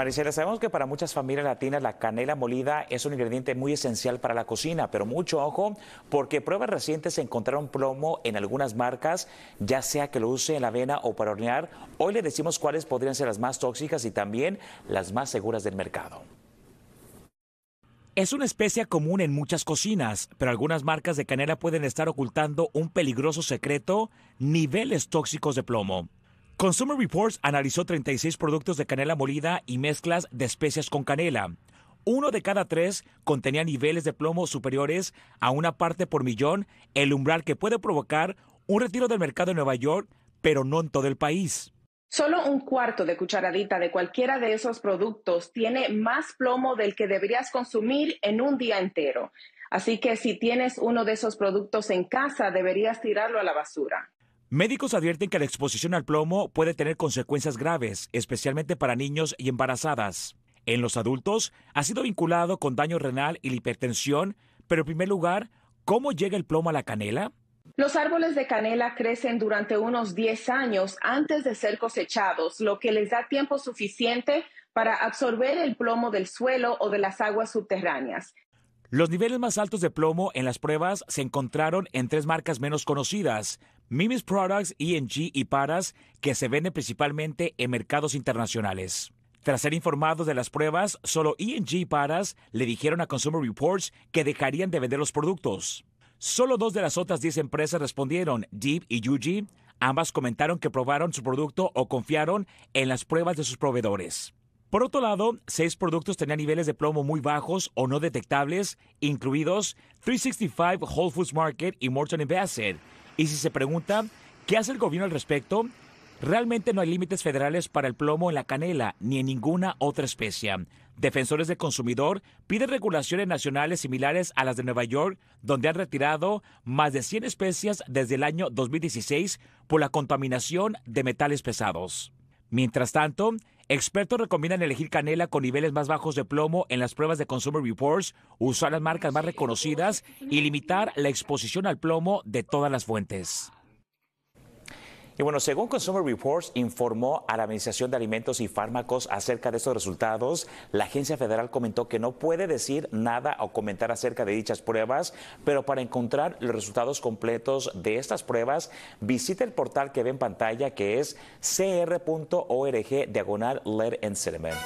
Marisela, sabemos que para muchas familias latinas la canela molida es un ingrediente muy esencial para la cocina, pero mucho ojo porque pruebas recientes encontraron plomo en algunas marcas, ya sea que lo use en la avena o para hornear. Hoy le decimos cuáles podrían ser las más tóxicas y también las más seguras del mercado. Es una especie común en muchas cocinas, pero algunas marcas de canela pueden estar ocultando un peligroso secreto, niveles tóxicos de plomo. Consumer Reports analizó 36 productos de canela molida y mezclas de especias con canela. Uno de cada tres contenía niveles de plomo superiores a una parte por millón, el umbral que puede provocar un retiro del mercado en Nueva York, pero no en todo el país. Solo un cuarto de cucharadita de cualquiera de esos productos tiene más plomo del que deberías consumir en un día entero. Así que si tienes uno de esos productos en casa, deberías tirarlo a la basura. Médicos advierten que la exposición al plomo puede tener consecuencias graves, especialmente para niños y embarazadas. En los adultos ha sido vinculado con daño renal y la hipertensión, pero en primer lugar, ¿cómo llega el plomo a la canela? Los árboles de canela crecen durante unos 10 años antes de ser cosechados, lo que les da tiempo suficiente para absorber el plomo del suelo o de las aguas subterráneas. Los niveles más altos de plomo en las pruebas se encontraron en tres marcas menos conocidas, Mimis Products, ENG y Paras, que se venden principalmente en mercados internacionales. Tras ser informados de las pruebas, solo ENG y Paras le dijeron a Consumer Reports que dejarían de vender los productos. Solo dos de las otras 10 empresas respondieron, Deep y Yuji. Ambas comentaron que probaron su producto o confiaron en las pruebas de sus proveedores. Por otro lado, seis productos tenían niveles de plomo muy bajos o no detectables, incluidos 365 Whole Foods Market y Morton Bassett y si se pregunta qué hace el gobierno al respecto, realmente no hay límites federales para el plomo en la canela ni en ninguna otra especie. Defensores del consumidor piden regulaciones nacionales similares a las de Nueva York, donde han retirado más de 100 especies desde el año 2016 por la contaminación de metales pesados. Mientras tanto, Expertos recomiendan elegir canela con niveles más bajos de plomo en las pruebas de Consumer Reports, usar las marcas más reconocidas y limitar la exposición al plomo de todas las fuentes. Y bueno, según Consumer Reports informó a la Administración de Alimentos y Fármacos acerca de estos resultados, la agencia federal comentó que no puede decir nada o comentar acerca de dichas pruebas, pero para encontrar los resultados completos de estas pruebas, visite el portal que ve en pantalla que es cr.org diagonal Lead and